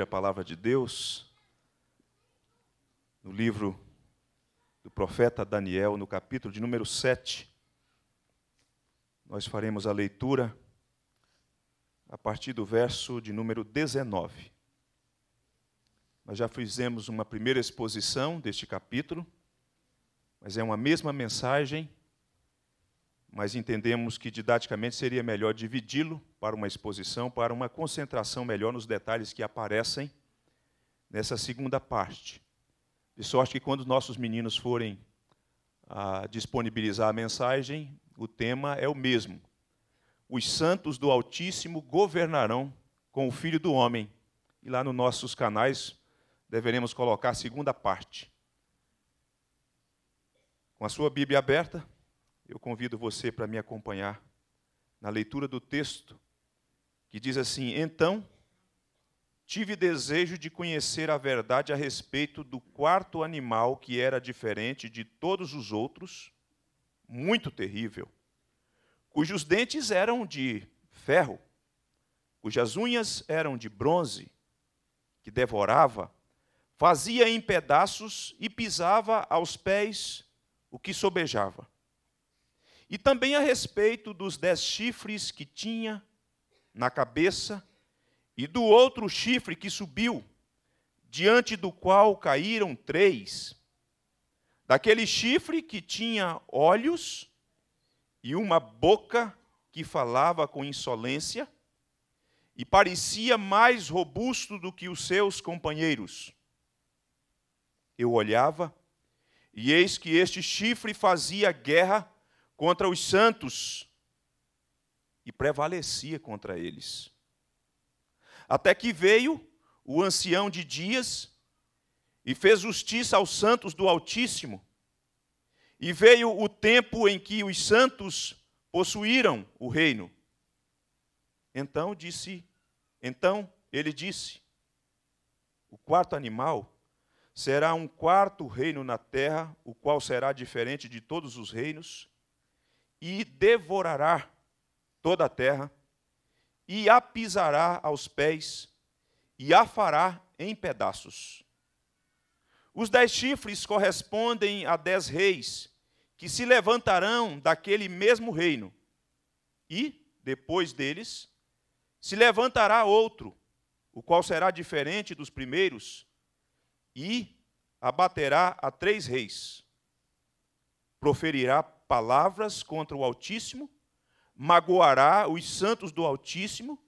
a palavra de Deus, no livro do profeta Daniel, no capítulo de número 7, nós faremos a leitura a partir do verso de número 19. Nós já fizemos uma primeira exposição deste capítulo, mas é uma mesma mensagem mas entendemos que didaticamente seria melhor dividi-lo para uma exposição, para uma concentração melhor nos detalhes que aparecem nessa segunda parte. De sorte que quando nossos meninos forem a ah, disponibilizar a mensagem, o tema é o mesmo. Os santos do Altíssimo governarão com o Filho do Homem. E lá nos nossos canais deveremos colocar a segunda parte. Com a sua Bíblia aberta, eu convido você para me acompanhar na leitura do texto, que diz assim: Então tive desejo de conhecer a verdade a respeito do quarto animal que era diferente de todos os outros, muito terrível, cujos dentes eram de ferro, cujas unhas eram de bronze, que devorava, fazia em pedaços e pisava aos pés o que sobejava. E também a respeito dos dez chifres que tinha na cabeça e do outro chifre que subiu, diante do qual caíram três. Daquele chifre que tinha olhos e uma boca que falava com insolência e parecia mais robusto do que os seus companheiros. Eu olhava, e eis que este chifre fazia guerra contra os santos e prevalecia contra eles. Até que veio o ancião de dias e fez justiça aos santos do Altíssimo. E veio o tempo em que os santos possuíram o reino. Então disse, então ele disse: O quarto animal será um quarto reino na terra, o qual será diferente de todos os reinos e devorará toda a terra, e a pisará aos pés, e a fará em pedaços. Os dez chifres correspondem a dez reis, que se levantarão daquele mesmo reino, e, depois deles, se levantará outro, o qual será diferente dos primeiros, e abaterá a três reis, proferirá palavras contra o Altíssimo, magoará os santos do Altíssimo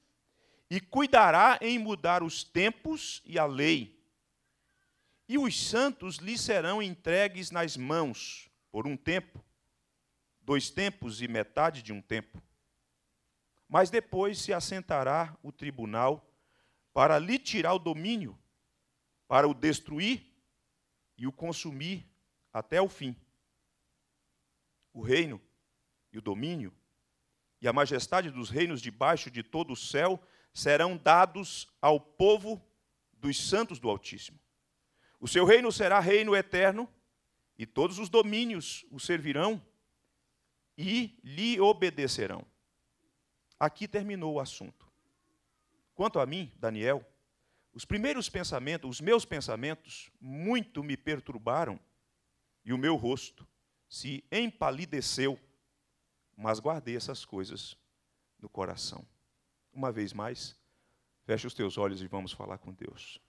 e cuidará em mudar os tempos e a lei. E os santos lhe serão entregues nas mãos por um tempo, dois tempos e metade de um tempo. Mas depois se assentará o tribunal para lhe tirar o domínio, para o destruir e o consumir até o fim o reino e o domínio e a majestade dos reinos debaixo de todo o céu serão dados ao povo dos santos do Altíssimo. O seu reino será reino eterno, e todos os domínios o servirão e lhe obedecerão. Aqui terminou o assunto. Quanto a mim, Daniel, os primeiros pensamentos, os meus pensamentos, muito me perturbaram, e o meu rosto se empalideceu, mas guardei essas coisas no coração. Uma vez mais, feche os teus olhos e vamos falar com Deus.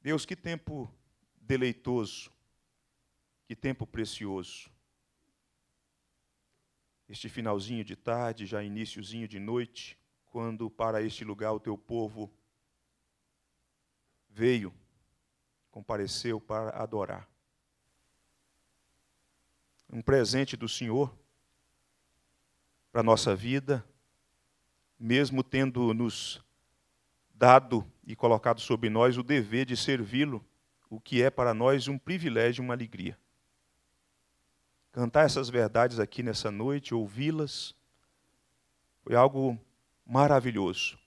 Deus, que tempo deleitoso, que tempo precioso. Este finalzinho de tarde, já iníciozinho de noite, quando para este lugar o teu povo veio, compareceu para adorar um presente do Senhor para a nossa vida, mesmo tendo nos dado e colocado sobre nós o dever de servi-lo, o que é para nós um privilégio, uma alegria. Cantar essas verdades aqui nessa noite, ouvi-las, foi algo maravilhoso.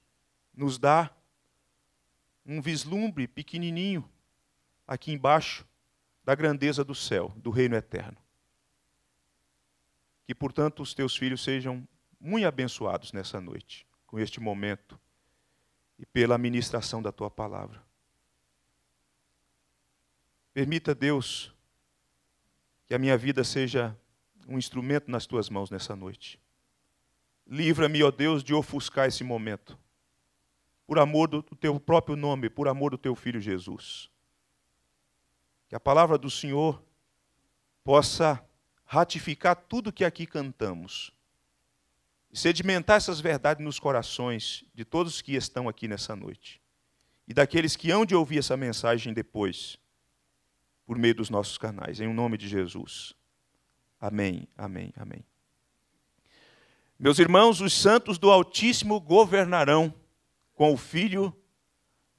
Nos dá um vislumbre pequenininho aqui embaixo da grandeza do céu, do reino eterno e, portanto, os teus filhos sejam muito abençoados nessa noite, com este momento e pela ministração da tua palavra. Permita, Deus, que a minha vida seja um instrumento nas tuas mãos nessa noite. Livra-me, ó Deus, de ofuscar esse momento, por amor do teu próprio nome, por amor do teu filho Jesus. Que a palavra do Senhor possa ratificar tudo que aqui cantamos e sedimentar essas verdades nos corações de todos que estão aqui nessa noite e daqueles que hão de ouvir essa mensagem depois, por meio dos nossos canais, em nome de Jesus. Amém, amém, amém. Meus irmãos, os santos do Altíssimo governarão com o Filho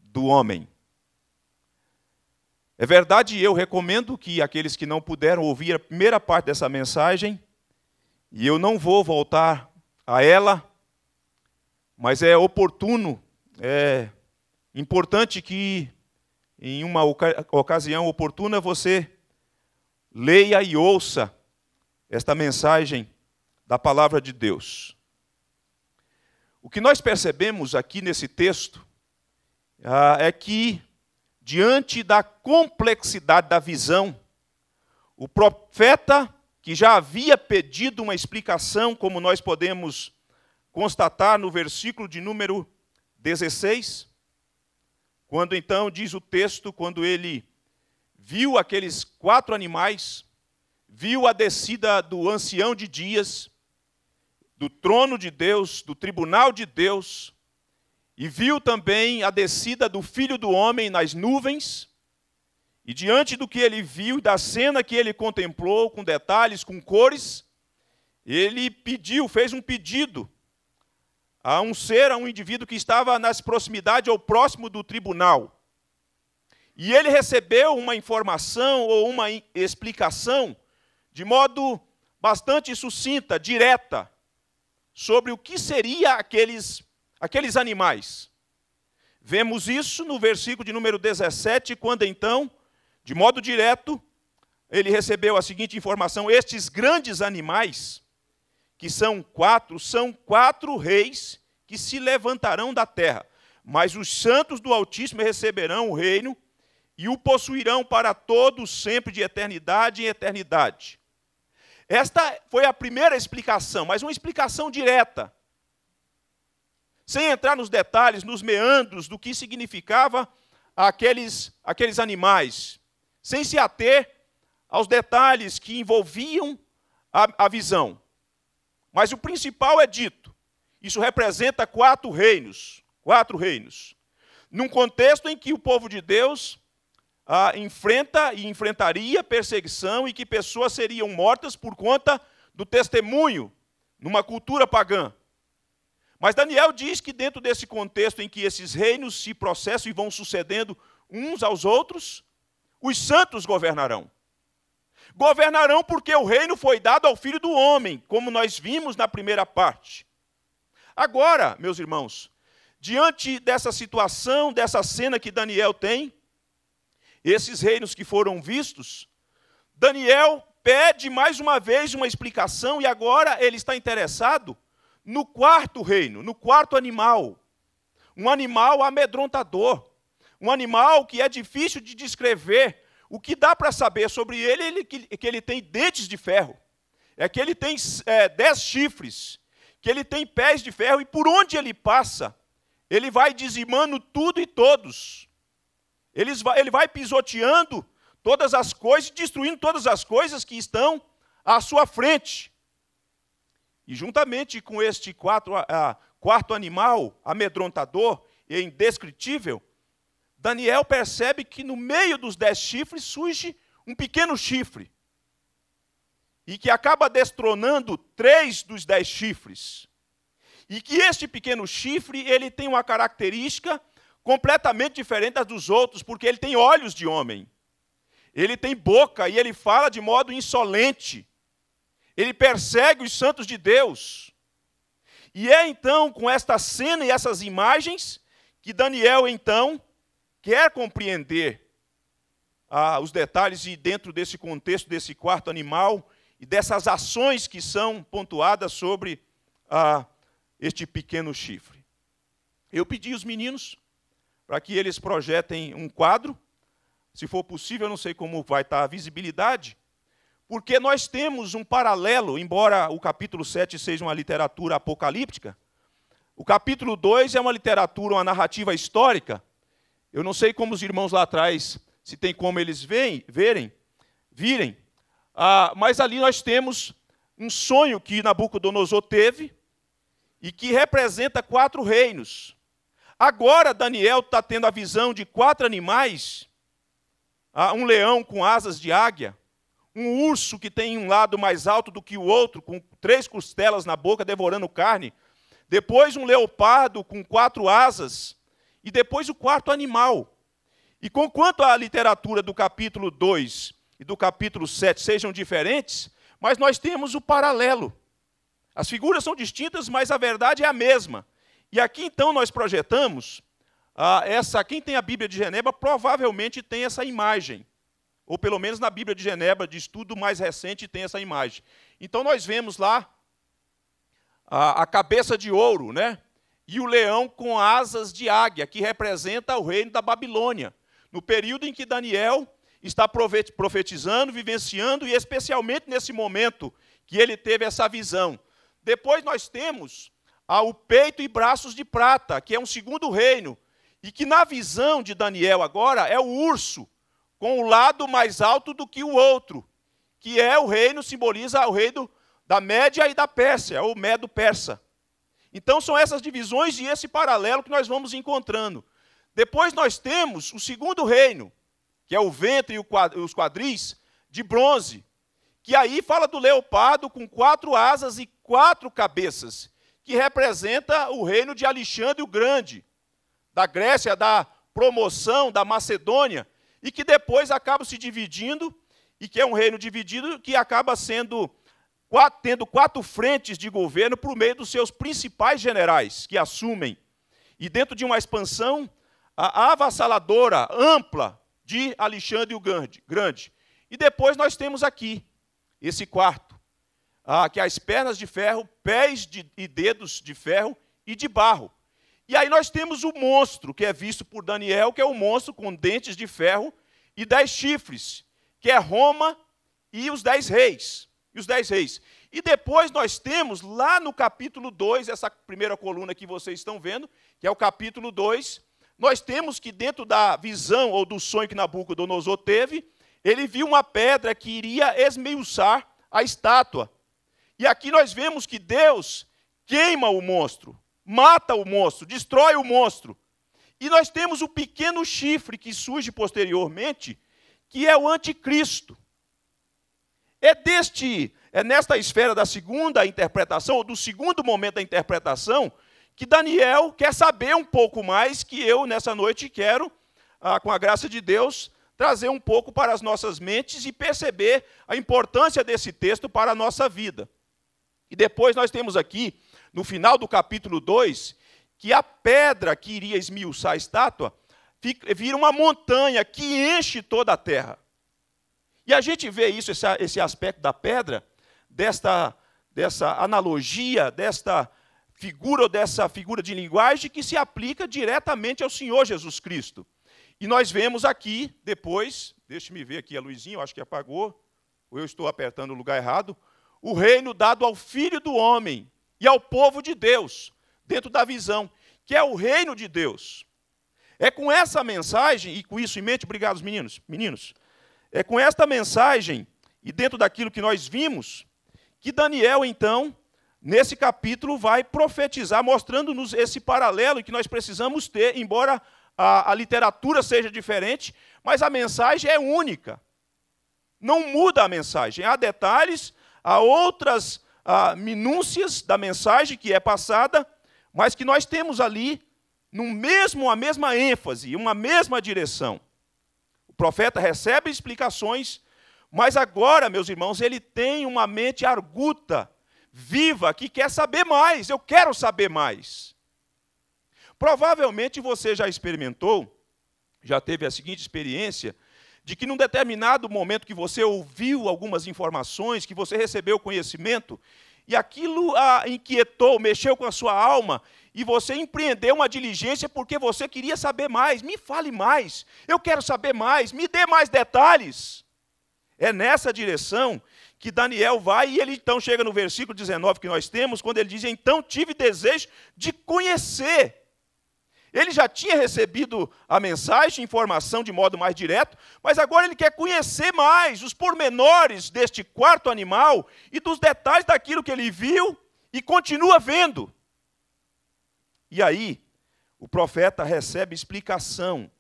do Homem. É verdade, eu recomendo que aqueles que não puderam ouvir a primeira parte dessa mensagem, e eu não vou voltar a ela, mas é oportuno, é importante que, em uma ocasião oportuna, você leia e ouça esta mensagem da palavra de Deus. O que nós percebemos aqui nesse texto ah, é que diante da complexidade da visão, o profeta, que já havia pedido uma explicação, como nós podemos constatar no versículo de número 16, quando então diz o texto, quando ele viu aqueles quatro animais, viu a descida do ancião de dias, do trono de Deus, do tribunal de Deus, e viu também a descida do filho do homem nas nuvens. E diante do que ele viu, da cena que ele contemplou, com detalhes, com cores, ele pediu, fez um pedido a um ser, a um indivíduo que estava nas proximidades ou próximo do tribunal. E ele recebeu uma informação ou uma explicação de modo bastante sucinta, direta, sobre o que seria aqueles aqueles animais. Vemos isso no versículo de número 17, quando então, de modo direto, ele recebeu a seguinte informação: estes grandes animais, que são quatro, são quatro reis que se levantarão da terra, mas os santos do Altíssimo receberão o reino e o possuirão para todos sempre de eternidade em eternidade. Esta foi a primeira explicação, mas uma explicação direta sem entrar nos detalhes, nos meandros do que significava aqueles, aqueles animais, sem se ater aos detalhes que envolviam a, a visão. Mas o principal é dito. Isso representa quatro reinos, quatro reinos. Num contexto em que o povo de Deus ah, enfrenta e enfrentaria perseguição e que pessoas seriam mortas por conta do testemunho numa cultura pagã. Mas Daniel diz que, dentro desse contexto em que esses reinos se processam e vão sucedendo uns aos outros, os santos governarão. Governarão porque o reino foi dado ao filho do homem, como nós vimos na primeira parte. Agora, meus irmãos, diante dessa situação, dessa cena que Daniel tem, esses reinos que foram vistos, Daniel pede mais uma vez uma explicação e agora ele está interessado no quarto reino, no quarto animal, um animal amedrontador, um animal que é difícil de descrever. O que dá para saber sobre ele é que, que, ele tem dentes de ferro, é que ele tem é, dez chifres, que ele tem pés de ferro, e por onde ele passa, ele vai dizimando tudo e todos. Ele vai, ele vai pisoteando todas as coisas, destruindo todas as coisas que estão à sua frente. E juntamente com este quatro, a, quarto animal amedrontador e indescritível, Daniel percebe que no meio dos dez chifres surge um pequeno chifre. E que acaba destronando três dos dez chifres. E que este pequeno chifre ele tem uma característica completamente diferente das dos outros, porque ele tem olhos de homem. Ele tem boca e ele fala de modo insolente. Ele persegue os santos de Deus. E é então com esta cena e essas imagens que Daniel então quer compreender ah, os detalhes e dentro desse contexto desse quarto animal e dessas ações que são pontuadas sobre ah, este pequeno chifre. Eu pedi os meninos para que eles projetem um quadro, se for possível, eu não sei como vai estar a visibilidade, porque nós temos um paralelo, embora o capítulo 7 seja uma literatura apocalíptica, o capítulo 2 é uma literatura, uma narrativa histórica. Eu não sei como os irmãos lá atrás, se tem como eles veem, verem, virem, ah, mas ali nós temos um sonho que Nabucodonosor teve e que representa quatro reinos. Agora Daniel está tendo a visão de quatro animais, ah, um leão com asas de águia, um urso que tem um lado mais alto do que o outro, com três costelas na boca, devorando carne, depois um leopardo com quatro asas, e depois o quarto animal. E conquanto a literatura do capítulo 2 e do capítulo 7 sejam diferentes, mas nós temos o paralelo. As figuras são distintas, mas a verdade é a mesma. E aqui então nós projetamos ah, essa. Quem tem a Bíblia de Genebra provavelmente tem essa imagem ou pelo menos na Bíblia de Genebra, de estudo mais recente, tem essa imagem. Então nós vemos lá a, a cabeça de ouro, né? E o leão com asas de águia, que representa o reino da Babilônia. No período em que Daniel está profetizando, vivenciando, e especialmente nesse momento que ele teve essa visão. Depois nós temos ah, o peito e braços de prata, que é um segundo reino, e que na visão de Daniel agora é o urso, com o lado mais alto do que o outro, que é o reino, simboliza o reino da Média e da Pérsia, ou Medo-Persa. Então são essas divisões e esse paralelo que nós vamos encontrando. Depois nós temos o segundo reino, que é o ventre e os quadris, de bronze, que aí fala do leopardo com quatro asas e quatro cabeças, que representa o reino de Alexandre o Grande, da Grécia, da promoção, da Macedônia, e que depois acaba se dividindo, e que é um reino dividido que acaba sendo tendo quatro frentes de governo por meio dos seus principais generais que assumem. E dentro de uma expansão avassaladora, ampla, de Alexandre o Grande. E depois nós temos aqui esse quarto, que é as pernas de ferro, pés de, e dedos de ferro e de barro. E aí nós temos o monstro, que é visto por Daniel, que é o monstro com dentes de ferro e dez chifres, que é Roma e os dez reis. E os dez reis. E depois nós temos lá no capítulo 2, essa primeira coluna que vocês estão vendo, que é o capítulo 2, nós temos que dentro da visão ou do sonho que Nabucodonosor teve, ele viu uma pedra que iria esmiuçar a estátua. E aqui nós vemos que Deus queima o monstro mata o monstro, destrói o monstro. E nós temos o pequeno chifre que surge posteriormente, que é o anticristo. É deste, é nesta esfera da segunda interpretação, ou do segundo momento da interpretação, que Daniel quer saber um pouco mais, que eu, nessa noite, quero, ah, com a graça de Deus, trazer um pouco para as nossas mentes e perceber a importância desse texto para a nossa vida. E depois nós temos aqui no final do capítulo 2, que a pedra que iria esmiuçar a estátua vira uma montanha que enche toda a terra. E a gente vê isso, esse, esse aspecto da pedra, desta, dessa analogia, desta figura ou dessa figura de linguagem que se aplica diretamente ao Senhor Jesus Cristo. E nós vemos aqui, depois, deixe-me ver aqui a luzinha, eu acho que apagou, ou eu estou apertando o lugar errado, o reino dado ao Filho do Homem, e ao povo de Deus, dentro da visão, que é o reino de Deus. É com essa mensagem, e com isso em mente, obrigado, meninos, meninos, é com esta mensagem e dentro daquilo que nós vimos, que Daniel, então, nesse capítulo, vai profetizar, mostrando-nos esse paralelo que nós precisamos ter, embora a, a literatura seja diferente, mas a mensagem é única. Não muda a mensagem. Há detalhes, há outras ah, minúcias da mensagem que é passada, mas que nós temos ali no mesmo a mesma ênfase, uma mesma direção. O profeta recebe explicações, mas agora, meus irmãos, ele tem uma mente arguta, viva, que quer saber mais. Eu quero saber mais. Provavelmente você já experimentou, já teve a seguinte experiência, de que num determinado momento que você ouviu algumas informações, que você recebeu conhecimento, e aquilo a inquietou, mexeu com a sua alma, e você empreendeu uma diligência porque você queria saber mais. Me fale mais, eu quero saber mais, me dê mais detalhes. É nessa direção que Daniel vai e ele então chega no versículo 19 que nós temos, quando ele diz: Então tive desejo de conhecer ele já tinha recebido a mensagem, informação de modo mais direto, mas agora ele quer conhecer mais os pormenores deste quarto animal e dos detalhes daquilo que ele viu e continua vendo. E aí, o profeta recebe explicação,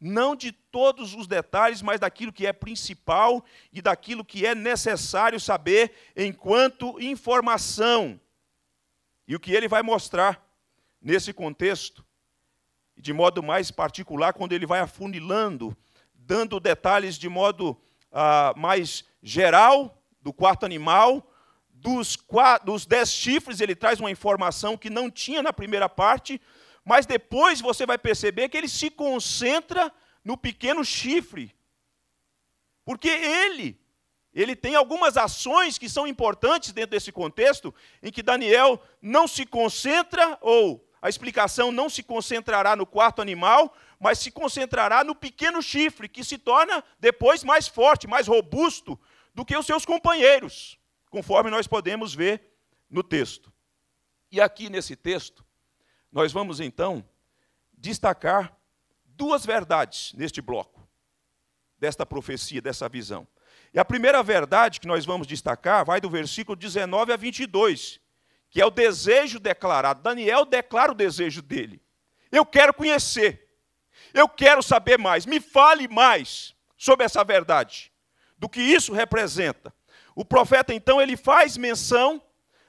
não de todos os detalhes, mas daquilo que é principal e daquilo que é necessário saber enquanto informação. E o que ele vai mostrar nesse contexto de modo mais particular quando ele vai afunilando, dando detalhes de modo ah, mais geral do quarto animal, dos, quatro, dos dez chifres, ele traz uma informação que não tinha na primeira parte, mas depois você vai perceber que ele se concentra no pequeno chifre. Porque ele, ele tem algumas ações que são importantes dentro desse contexto, em que Daniel não se concentra ou a explicação não se concentrará no quarto animal, mas se concentrará no pequeno chifre, que se torna depois mais forte, mais robusto do que os seus companheiros, conforme nós podemos ver no texto. E aqui nesse texto, nós vamos então destacar duas verdades neste bloco, desta profecia, dessa visão. E a primeira verdade que nós vamos destacar vai do versículo 19 a 22, que é o desejo declarado. Daniel declara o desejo dele. Eu quero conhecer. Eu quero saber mais. Me fale mais sobre essa verdade, do que isso representa. O profeta então ele faz menção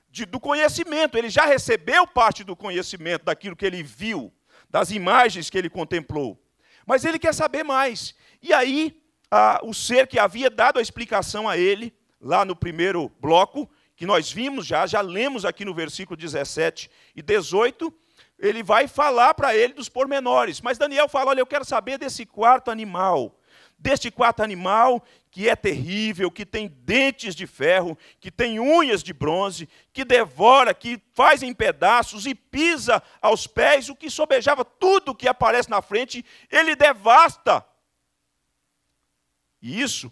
de, do conhecimento. Ele já recebeu parte do conhecimento daquilo que ele viu, das imagens que ele contemplou. Mas ele quer saber mais. E aí a, o ser que havia dado a explicação a ele lá no primeiro bloco que nós vimos já, já lemos aqui no versículo 17 e 18, ele vai falar para ele dos pormenores. Mas Daniel fala: Olha, eu quero saber desse quarto animal. Deste quarto animal que é terrível, que tem dentes de ferro, que tem unhas de bronze, que devora, que faz em pedaços e pisa aos pés o que sobejava, tudo que aparece na frente, ele devasta. E isso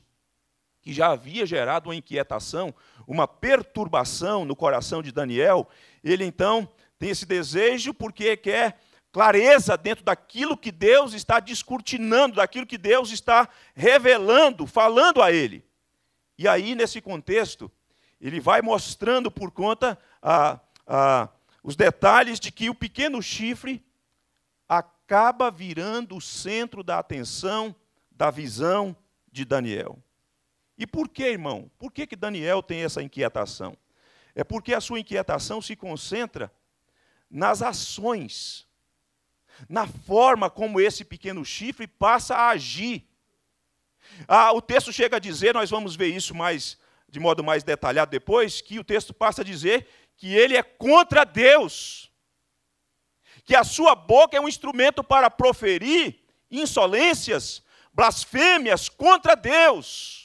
que já havia gerado uma inquietação, uma perturbação no coração de Daniel, ele então tem esse desejo porque quer clareza dentro daquilo que Deus está descortinando, daquilo que Deus está revelando, falando a ele. E aí, nesse contexto, ele vai mostrando por conta a, a, os detalhes de que o pequeno chifre acaba virando o centro da atenção, da visão de Daniel. E por que, irmão? Por que, que Daniel tem essa inquietação? É porque a sua inquietação se concentra nas ações, na forma como esse pequeno chifre passa a agir. Ah, o texto chega a dizer, nós vamos ver isso mais de modo mais detalhado depois, que o texto passa a dizer que ele é contra Deus, que a sua boca é um instrumento para proferir insolências, blasfêmias contra Deus.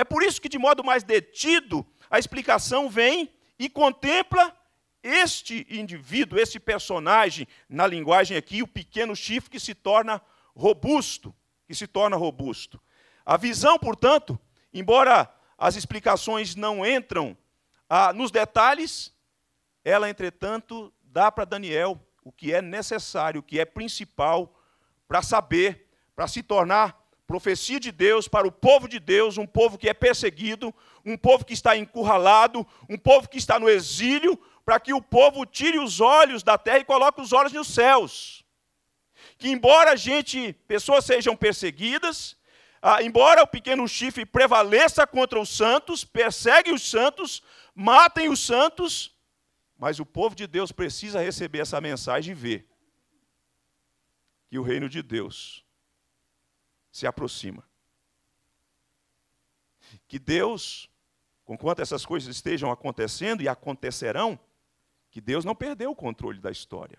É por isso que, de modo mais detido, a explicação vem e contempla este indivíduo, este personagem, na linguagem aqui, o pequeno chifre que se torna robusto, que se torna robusto. A visão, portanto, embora as explicações não entram ah, nos detalhes, ela, entretanto, dá para Daniel o que é necessário, o que é principal para saber, para se tornar Profecia de Deus para o povo de Deus, um povo que é perseguido, um povo que está encurralado, um povo que está no exílio, para que o povo tire os olhos da terra e coloque os olhos nos céus. Que embora a gente, pessoas sejam perseguidas, ah, embora o pequeno chifre prevaleça contra os santos, persegue os santos, matem os santos, mas o povo de Deus precisa receber essa mensagem e ver que o reino de Deus se aproxima. Que Deus, enquanto essas coisas estejam acontecendo e acontecerão, que Deus não perdeu o controle da história.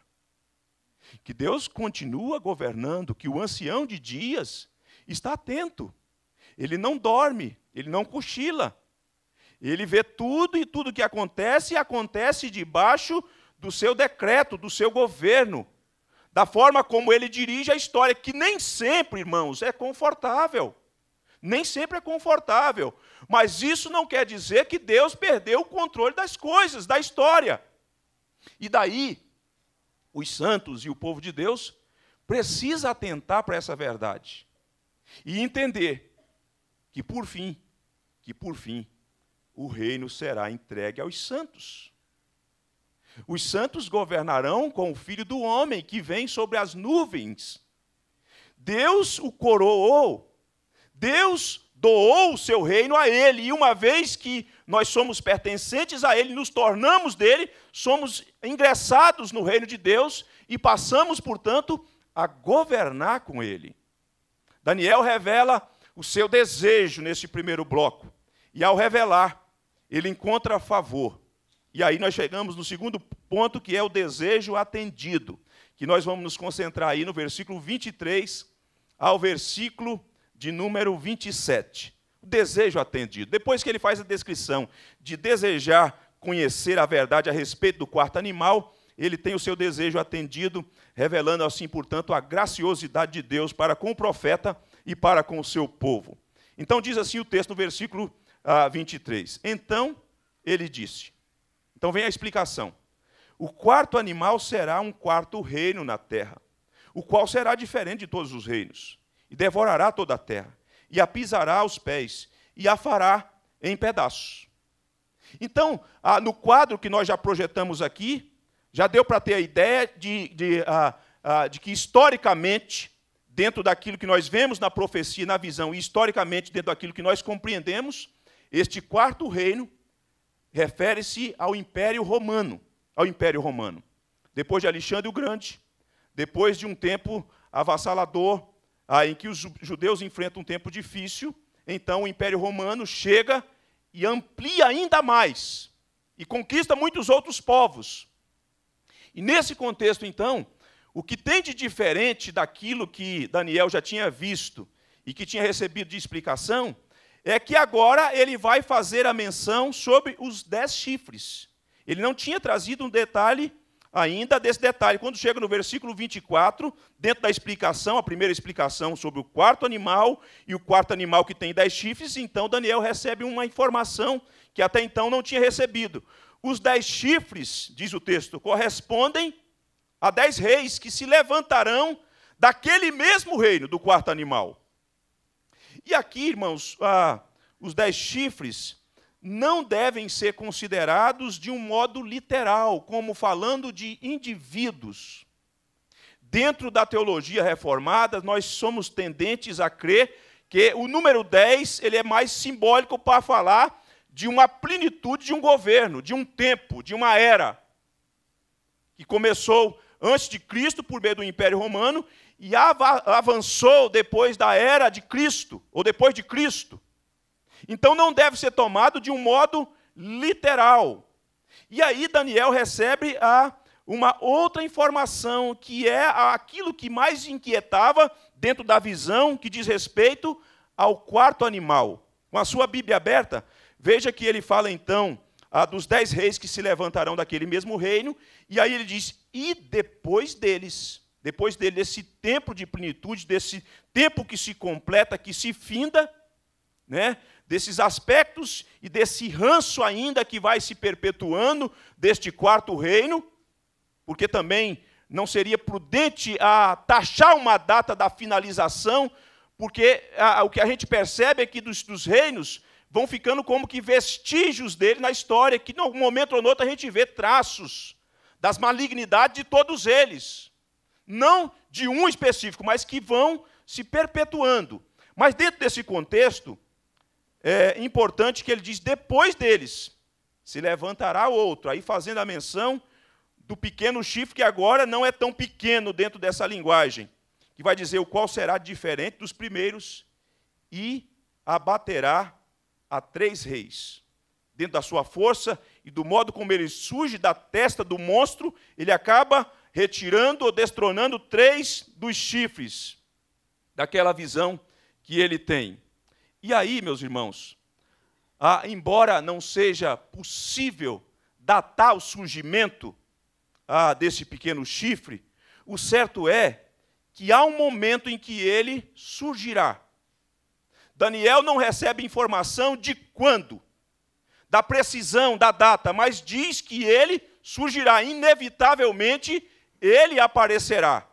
Que Deus continua governando, que o ancião de dias está atento. Ele não dorme, ele não cochila. Ele vê tudo e tudo que acontece, acontece debaixo do seu decreto, do seu governo da forma como ele dirige a história, que nem sempre, irmãos, é confortável. Nem sempre é confortável. Mas isso não quer dizer que Deus perdeu o controle das coisas, da história. E daí, os santos e o povo de Deus precisa atentar para essa verdade e entender que por fim, que por fim, o reino será entregue aos santos. Os santos governarão com o filho do homem que vem sobre as nuvens. Deus o coroou. Deus doou o seu reino a ele. E uma vez que nós somos pertencentes a ele, nos tornamos dele, somos ingressados no reino de Deus e passamos, portanto, a governar com ele. Daniel revela o seu desejo nesse primeiro bloco. E ao revelar, ele encontra favor e aí nós chegamos no segundo ponto, que é o desejo atendido, que nós vamos nos concentrar aí no versículo 23 ao versículo de número 27. O desejo atendido. Depois que ele faz a descrição de desejar conhecer a verdade a respeito do quarto animal, ele tem o seu desejo atendido, revelando assim, portanto, a graciosidade de Deus para com o profeta e para com o seu povo. Então diz assim o texto no versículo 23. Ah, então ele disse: então vem a explicação. O quarto animal será um quarto reino na terra, o qual será diferente de todos os reinos, e devorará toda a terra, e a pisará aos pés, e a fará em pedaços. Então, no quadro que nós já projetamos aqui, já deu para ter a ideia de, de, de que, historicamente, dentro daquilo que nós vemos na profecia, na visão, e historicamente, dentro daquilo que nós compreendemos, este quarto reino refere-se ao Império Romano, ao Império Romano. Depois de Alexandre o Grande, depois de um tempo avassalador, ah, em que os judeus enfrentam um tempo difícil, então o Império Romano chega e amplia ainda mais e conquista muitos outros povos. E nesse contexto, então, o que tem de diferente daquilo que Daniel já tinha visto e que tinha recebido de explicação é que agora ele vai fazer a menção sobre os dez chifres. Ele não tinha trazido um detalhe ainda desse detalhe. Quando chega no versículo 24, dentro da explicação, a primeira explicação sobre o quarto animal e o quarto animal que tem dez chifres, então Daniel recebe uma informação que até então não tinha recebido. Os dez chifres, diz o texto, correspondem a dez reis que se levantarão daquele mesmo reino do quarto animal. E aqui, irmãos, ah, os dez chifres não devem ser considerados de um modo literal, como falando de indivíduos. Dentro da teologia reformada, nós somos tendentes a crer que o número 10 ele é mais simbólico para falar de uma plenitude de um governo, de um tempo, de uma era, que começou antes de Cristo por meio do Império Romano e avançou depois da era de Cristo, ou depois de Cristo. Então não deve ser tomado de um modo literal. E aí Daniel recebe a ah, uma outra informação que é aquilo que mais inquietava dentro da visão que diz respeito ao quarto animal. Com a sua Bíblia aberta, veja que ele fala então ah, dos dez reis que se levantarão daquele mesmo reino, e aí ele diz: e depois deles depois desse tempo de plenitude, desse tempo que se completa, que se finda, né? desses aspectos e desse ranço ainda que vai se perpetuando deste quarto reino, porque também não seria prudente a taxar uma data da finalização, porque a, o que a gente percebe aqui é dos, dos reinos vão ficando como que vestígios dele na história, que em algum momento ou outro a gente vê traços das malignidades de todos eles não de um específico, mas que vão se perpetuando. Mas dentro desse contexto, é importante que ele diz: depois deles se levantará outro. Aí fazendo a menção do pequeno chifre, que agora não é tão pequeno dentro dessa linguagem, que vai dizer o qual será diferente dos primeiros e abaterá a três reis. Dentro da sua força e do modo como ele surge da testa do monstro, ele acaba retirando ou destronando três dos chifres daquela visão que ele tem. E aí, meus irmãos, ah, embora não seja possível datar o surgimento ah, desse pequeno chifre, o certo é que há um momento em que ele surgirá. Daniel não recebe informação de quando, da precisão da data, mas diz que ele surgirá inevitavelmente ele aparecerá.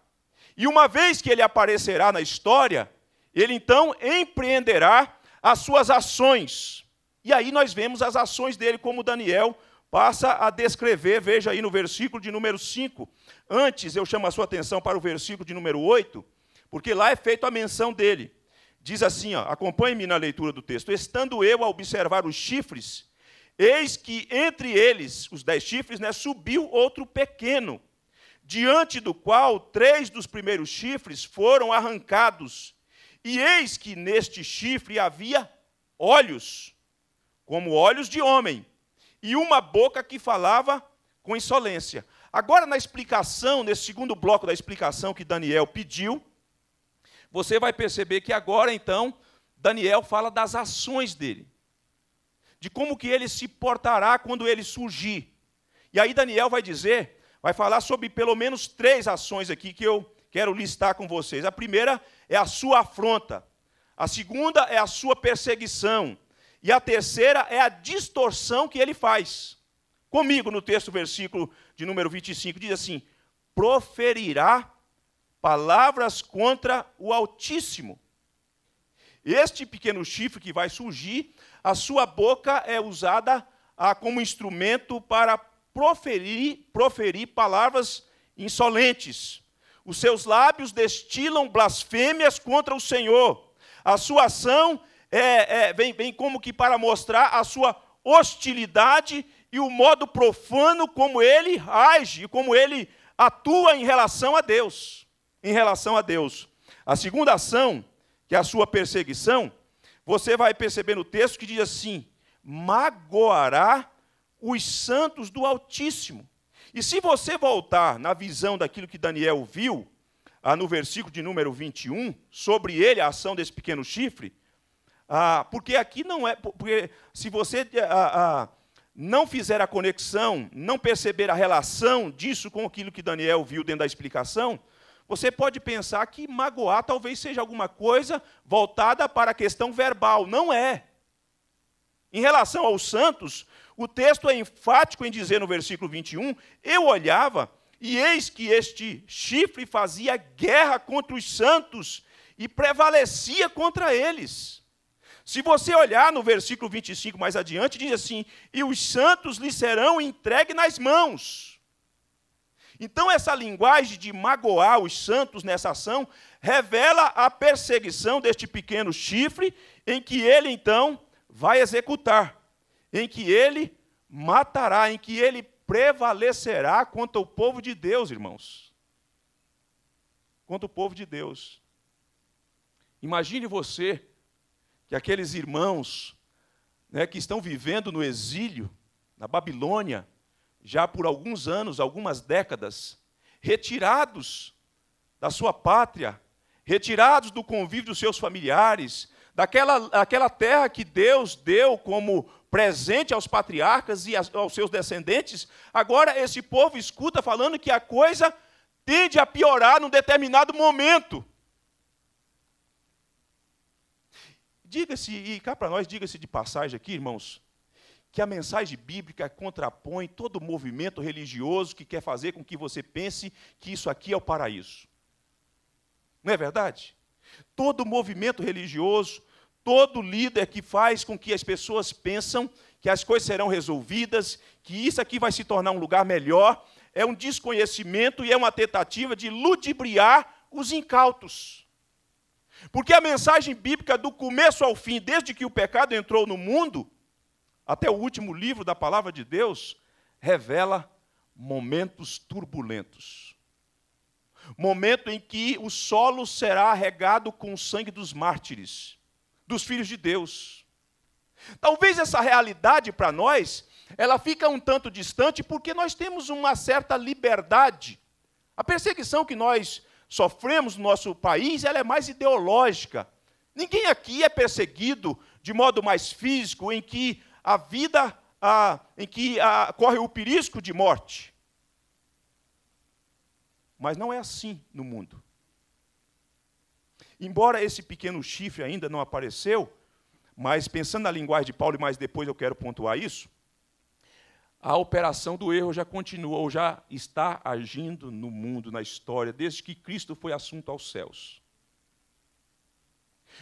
E uma vez que ele aparecerá na história, ele então empreenderá as suas ações. E aí nós vemos as ações dele, como Daniel passa a descrever, veja aí no versículo de número 5. Antes eu chamo a sua atenção para o versículo de número 8, porque lá é feita a menção dele. Diz assim, acompanhe-me na leitura do texto. Estando eu a observar os chifres, eis que entre eles, os dez chifres, né, subiu outro pequeno, diante do qual três dos primeiros chifres foram arrancados, e eis que neste chifre havia olhos, como olhos de homem, e uma boca que falava com insolência. Agora, na explicação, nesse segundo bloco da explicação que Daniel pediu, você vai perceber que agora, então, Daniel fala das ações dele, de como que ele se portará quando ele surgir. E aí Daniel vai dizer vai falar sobre pelo menos três ações aqui que eu quero listar com vocês. A primeira é a sua afronta, a segunda é a sua perseguição, e a terceira é a distorção que ele faz. Comigo no texto, versículo de número 25, diz assim: proferirá palavras contra o Altíssimo. Este pequeno chifre que vai surgir, a sua boca é usada ah, como instrumento para proferir, proferir palavras insolentes. Os seus lábios destilam blasfêmias contra o Senhor. A sua ação é, é, vem, vem como que para mostrar a sua hostilidade e o modo profano como ele age, como ele atua em relação a Deus. Em relação a Deus. A segunda ação, que é a sua perseguição, você vai perceber no texto que diz assim: magoará os santos do Altíssimo. E se você voltar na visão daquilo que Daniel viu, ah, no versículo de número 21, sobre ele, a ação desse pequeno chifre, ah, porque aqui não é. Porque se você ah, não fizer a conexão, não perceber a relação disso com aquilo que Daniel viu dentro da explicação, você pode pensar que magoar talvez seja alguma coisa voltada para a questão verbal. Não é. Em relação aos santos, o texto é enfático em dizer no versículo 21: Eu olhava e eis que este chifre fazia guerra contra os santos e prevalecia contra eles. Se você olhar no versículo 25 mais adiante, diz assim: E os santos lhe serão entregues nas mãos. Então, essa linguagem de magoar os santos nessa ação revela a perseguição deste pequeno chifre, em que ele então vai executar em que ele matará, em que ele prevalecerá contra o povo de Deus, irmãos. Contra o povo de Deus. Imagine você que aqueles irmãos né, que estão vivendo no exílio, na Babilônia, já por alguns anos, algumas décadas, retirados da sua pátria, retirados do convívio dos seus familiares, daquela, daquela terra que Deus deu como presente aos patriarcas e aos seus descendentes, agora esse povo escuta falando que a coisa tende a piorar num determinado momento. Diga-se, e cá para nós, diga-se de passagem aqui, irmãos, que a mensagem bíblica contrapõe todo movimento religioso que quer fazer com que você pense que isso aqui é o paraíso. Não é verdade? Todo movimento religioso todo líder que faz com que as pessoas pensam que as coisas serão resolvidas, que isso aqui vai se tornar um lugar melhor, é um desconhecimento e é uma tentativa de ludibriar os incautos. Porque a mensagem bíblica do começo ao fim, desde que o pecado entrou no mundo, até o último livro da palavra de Deus, revela momentos turbulentos. Momento em que o solo será regado com o sangue dos mártires dos filhos de Deus. Talvez essa realidade para nós, ela fica um tanto distante porque nós temos uma certa liberdade. A perseguição que nós sofremos no nosso país, ela é mais ideológica. Ninguém aqui é perseguido de modo mais físico, em que a vida, a, em que a, corre o perisco de morte. Mas não é assim no mundo. Embora esse pequeno chifre ainda não apareceu, mas pensando na linguagem de Paulo, e mais depois eu quero pontuar isso, a operação do erro já continua ou já está agindo no mundo, na história, desde que Cristo foi assunto aos céus.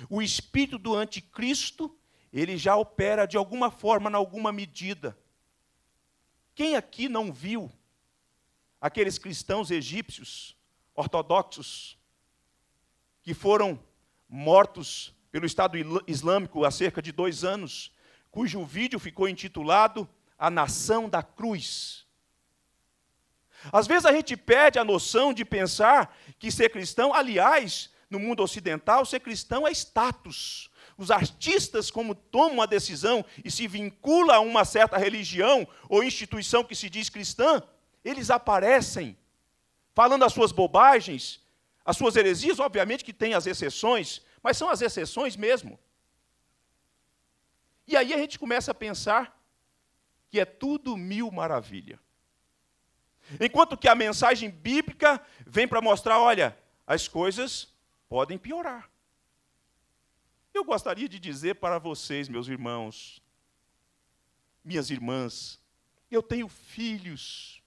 O espírito do anticristo, ele já opera de alguma forma, em alguma medida. Quem aqui não viu aqueles cristãos egípcios ortodoxos que foram mortos pelo Estado Islâmico há cerca de dois anos, cujo vídeo ficou intitulado A Nação da Cruz. Às vezes a gente perde a noção de pensar que ser cristão, aliás, no mundo ocidental, ser cristão é status. Os artistas, como tomam uma decisão e se vincula a uma certa religião ou instituição que se diz cristã, eles aparecem falando as suas bobagens, as suas heresias, obviamente que tem as exceções, mas são as exceções mesmo. E aí a gente começa a pensar que é tudo mil maravilha. Enquanto que a mensagem bíblica vem para mostrar, olha, as coisas podem piorar. Eu gostaria de dizer para vocês, meus irmãos, minhas irmãs, eu tenho filhos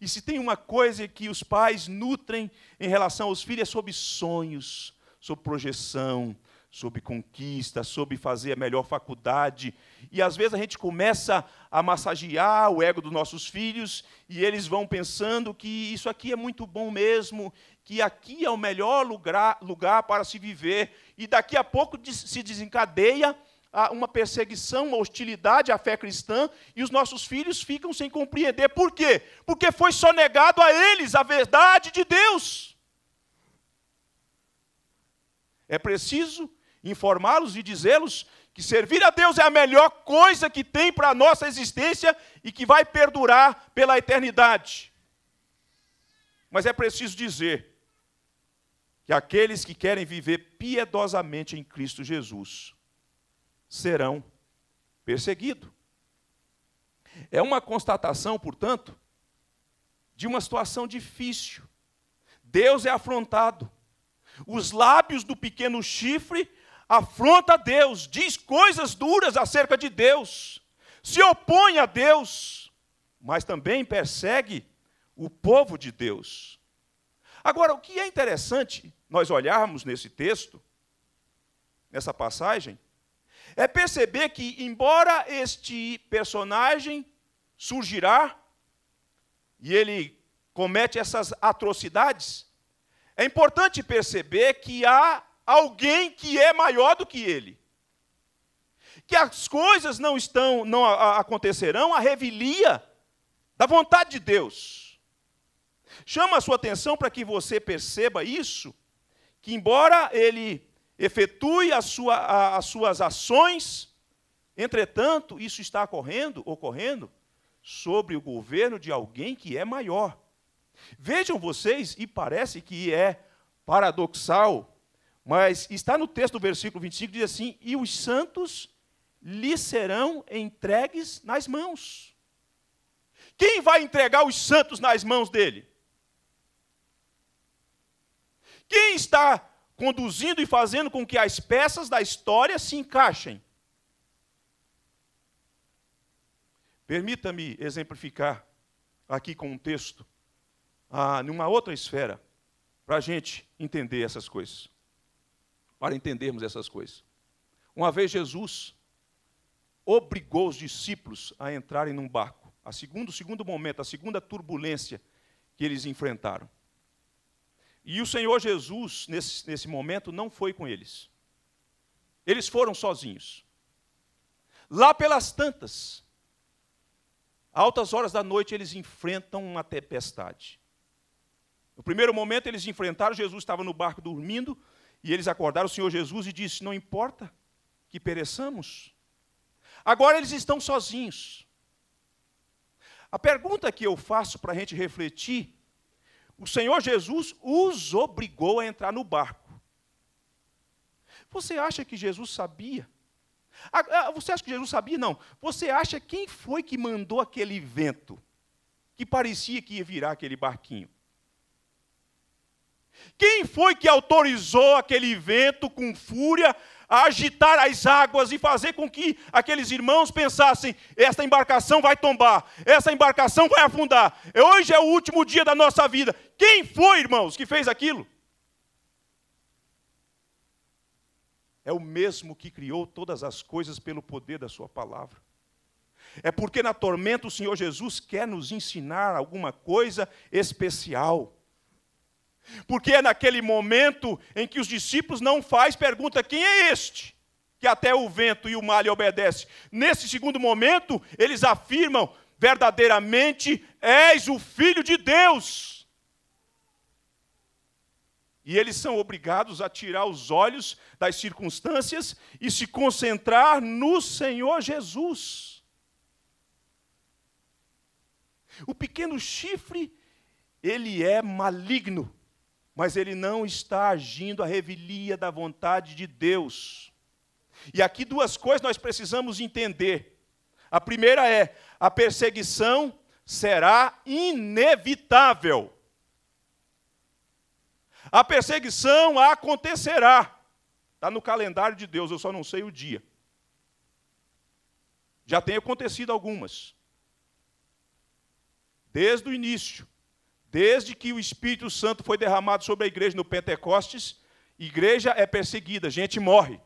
e se tem uma coisa que os pais nutrem em relação aos filhos é sobre sonhos, sobre projeção, sobre conquista, sobre fazer a melhor faculdade. E às vezes a gente começa a massagear o ego dos nossos filhos e eles vão pensando que isso aqui é muito bom mesmo, que aqui é o melhor lugar, lugar para se viver. E daqui a pouco se desencadeia uma perseguição, uma hostilidade à fé cristã, e os nossos filhos ficam sem compreender. Por quê? Porque foi só negado a eles a verdade de Deus. É preciso informá-los e dizê-los que servir a Deus é a melhor coisa que tem para a nossa existência e que vai perdurar pela eternidade. Mas é preciso dizer que aqueles que querem viver piedosamente em Cristo Jesus serão perseguidos. É uma constatação, portanto, de uma situação difícil. Deus é afrontado. Os lábios do pequeno chifre afronta Deus, diz coisas duras acerca de Deus, se opõe a Deus, mas também persegue o povo de Deus. Agora, o que é interessante nós olharmos nesse texto, nessa passagem, é perceber que, embora este personagem surgirá e ele comete essas atrocidades, é importante perceber que há alguém que é maior do que ele. Que as coisas não estão, não acontecerão à revelia da vontade de Deus. Chama a sua atenção para que você perceba isso, que embora ele efetue a sua, a, as suas ações, entretanto, isso está ocorrendo, ocorrendo sobre o governo de alguém que é maior. Vejam vocês, e parece que é paradoxal, mas está no texto do versículo 25, diz assim: E os santos lhe serão entregues nas mãos. Quem vai entregar os santos nas mãos dele? Quem está conduzindo e fazendo com que as peças da história se encaixem. Permita-me exemplificar aqui com um texto, ah, numa outra esfera, para a gente entender essas coisas, para entendermos essas coisas. Uma vez Jesus obrigou os discípulos a entrarem num barco, a segundo, o segundo momento, a segunda turbulência que eles enfrentaram. E o Senhor Jesus, nesse, nesse momento, não foi com eles. Eles foram sozinhos. Lá pelas tantas, altas horas da noite, eles enfrentam uma tempestade. No primeiro momento, eles enfrentaram, Jesus estava no barco dormindo, e eles acordaram o Senhor Jesus e disse: Não importa que pereçamos. Agora eles estão sozinhos. A pergunta que eu faço para a gente refletir o Senhor Jesus os obrigou a entrar no barco. Você acha que Jesus sabia? Você acha que Jesus sabia? Não. Você acha quem foi que mandou aquele vento que parecia que ia virar aquele barquinho? Quem foi que autorizou aquele vento com fúria a agitar as águas e fazer com que aqueles irmãos pensassem: esta embarcação vai tombar, essa embarcação vai afundar, é hoje é o último dia da nossa vida. Quem foi, irmãos, que fez aquilo? É o mesmo que criou todas as coisas pelo poder da Sua palavra. É porque na tormenta o Senhor Jesus quer nos ensinar alguma coisa especial. Porque é naquele momento em que os discípulos não faz pergunta: quem é este? Que até o vento e o mar lhe obedecem. Nesse segundo momento, eles afirmam verdadeiramente: és o filho de Deus. E eles são obrigados a tirar os olhos das circunstâncias e se concentrar no Senhor Jesus. O pequeno chifre, ele é maligno mas ele não está agindo à revelia da vontade de Deus. E aqui duas coisas nós precisamos entender. A primeira é: a perseguição será inevitável. A perseguição acontecerá. Está no calendário de Deus, eu só não sei o dia. Já tem acontecido algumas. Desde o início, Desde que o Espírito Santo foi derramado sobre a igreja no Pentecostes, igreja é perseguida, gente morre.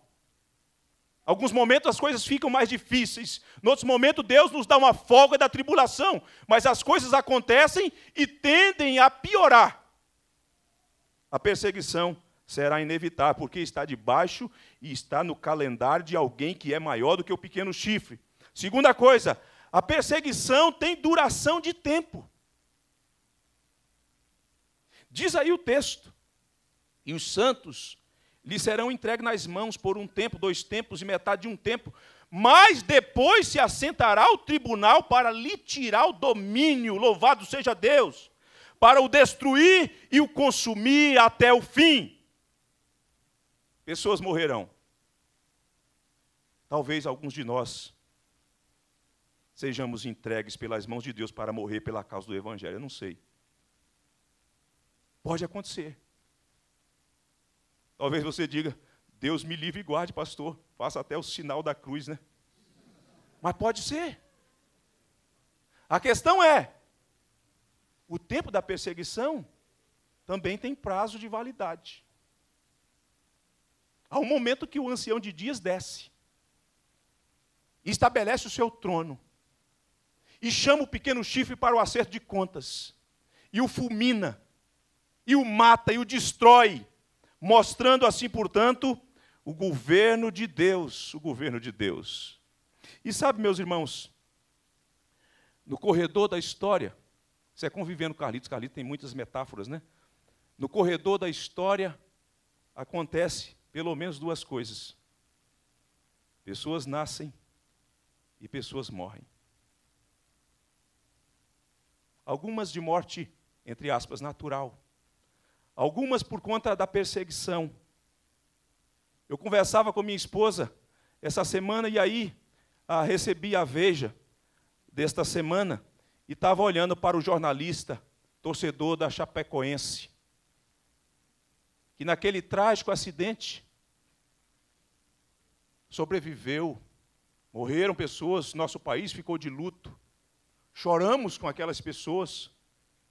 Alguns momentos as coisas ficam mais difíceis, outros momentos Deus nos dá uma folga da tribulação, mas as coisas acontecem e tendem a piorar. A perseguição será inevitável, porque está debaixo e está no calendário de alguém que é maior do que o pequeno chifre. Segunda coisa, a perseguição tem duração de tempo. Diz aí o texto. E os santos lhe serão entregues nas mãos por um tempo, dois tempos e metade de um tempo, mas depois se assentará o tribunal para lhe tirar o domínio, louvado seja Deus, para o destruir e o consumir até o fim. Pessoas morrerão. Talvez alguns de nós sejamos entregues pelas mãos de Deus para morrer pela causa do Evangelho, eu não sei. Pode acontecer. Talvez você diga, Deus me livre e guarde, pastor. Faça até o sinal da cruz, né? Mas pode ser. A questão é: o tempo da perseguição também tem prazo de validade. Há um momento que o ancião de dias desce, estabelece o seu trono, e chama o pequeno chifre para o acerto de contas, e o fulmina e o mata e o destrói, mostrando assim, portanto, o governo de Deus, o governo de Deus. E sabe, meus irmãos, no corredor da história, você é convivendo com Carlitos, Carlitos tem muitas metáforas, né? No corredor da história acontece pelo menos duas coisas. Pessoas nascem e pessoas morrem. Algumas de morte, entre aspas, natural, algumas por conta da perseguição. Eu conversava com minha esposa essa semana e aí ah, recebi a Veja desta semana e estava olhando para o jornalista, torcedor da Chapecoense, que naquele trágico acidente sobreviveu. Morreram pessoas, nosso país ficou de luto. Choramos com aquelas pessoas.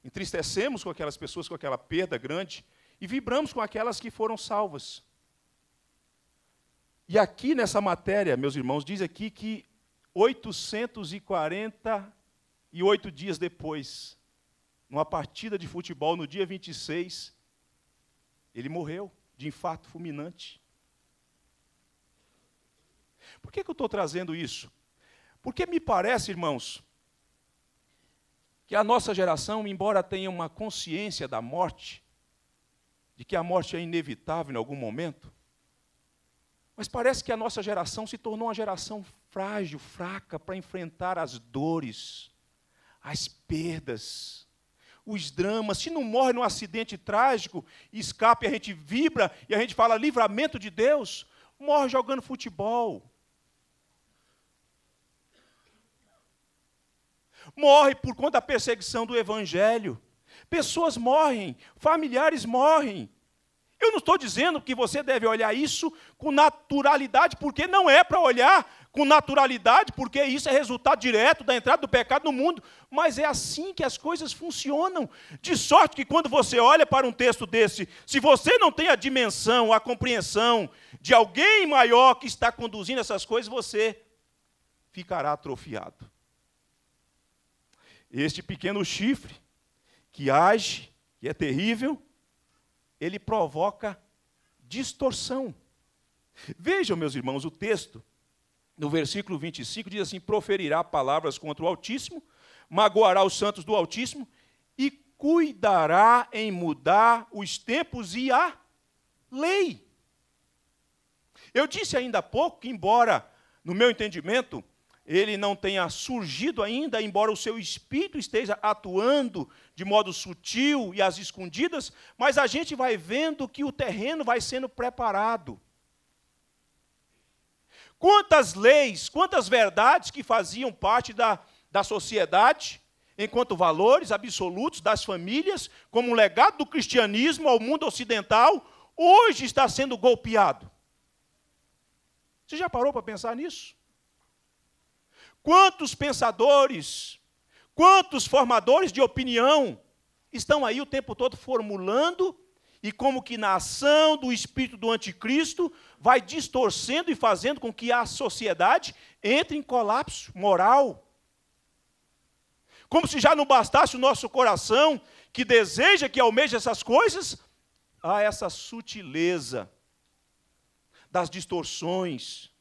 Entristecemos com aquelas pessoas com aquela perda grande e vibramos com aquelas que foram salvas. E aqui nessa matéria, meus irmãos, diz aqui que 848 dias depois, numa partida de futebol, no dia 26, ele morreu de infarto fulminante. Por que, que eu estou trazendo isso? Porque me parece, irmãos, que a nossa geração, embora tenha uma consciência da morte, de que a morte é inevitável em algum momento, mas parece que a nossa geração se tornou uma geração frágil, fraca para enfrentar as dores, as perdas, os dramas. Se não morre num acidente trágico, escapa e a gente vibra e a gente fala livramento de Deus, morre jogando futebol, morre por conta da perseguição do evangelho. Pessoas morrem, familiares morrem. Eu não estou dizendo que você deve olhar isso com naturalidade, porque não é para olhar com naturalidade, porque isso é resultado direto da entrada do pecado no mundo, mas é assim que as coisas funcionam. De sorte que quando você olha para um texto desse, se você não tem a dimensão, a compreensão de alguém maior que está conduzindo essas coisas, você ficará atrofiado. Este pequeno chifre, que age, e é terrível, ele provoca distorção. Vejam, meus irmãos, o texto, no versículo 25, diz assim: proferirá palavras contra o Altíssimo, magoará os santos do Altíssimo e cuidará em mudar os tempos e a lei. Eu disse ainda há pouco que, embora, no meu entendimento, ele não tenha surgido ainda, embora o seu espírito esteja atuando de modo sutil e às escondidas, mas a gente vai vendo que o terreno vai sendo preparado. Quantas leis, quantas verdades que faziam parte da, da sociedade, enquanto valores absolutos das famílias, como um legado do cristianismo ao mundo ocidental, hoje está sendo golpeado. Você já parou para pensar nisso? Quantos pensadores, quantos formadores de opinião estão aí o tempo todo formulando e como que na ação do espírito do anticristo vai distorcendo e fazendo com que a sociedade entre em colapso moral. Como se já não bastasse o nosso coração que deseja, que almeja essas coisas, a essa sutileza das distorções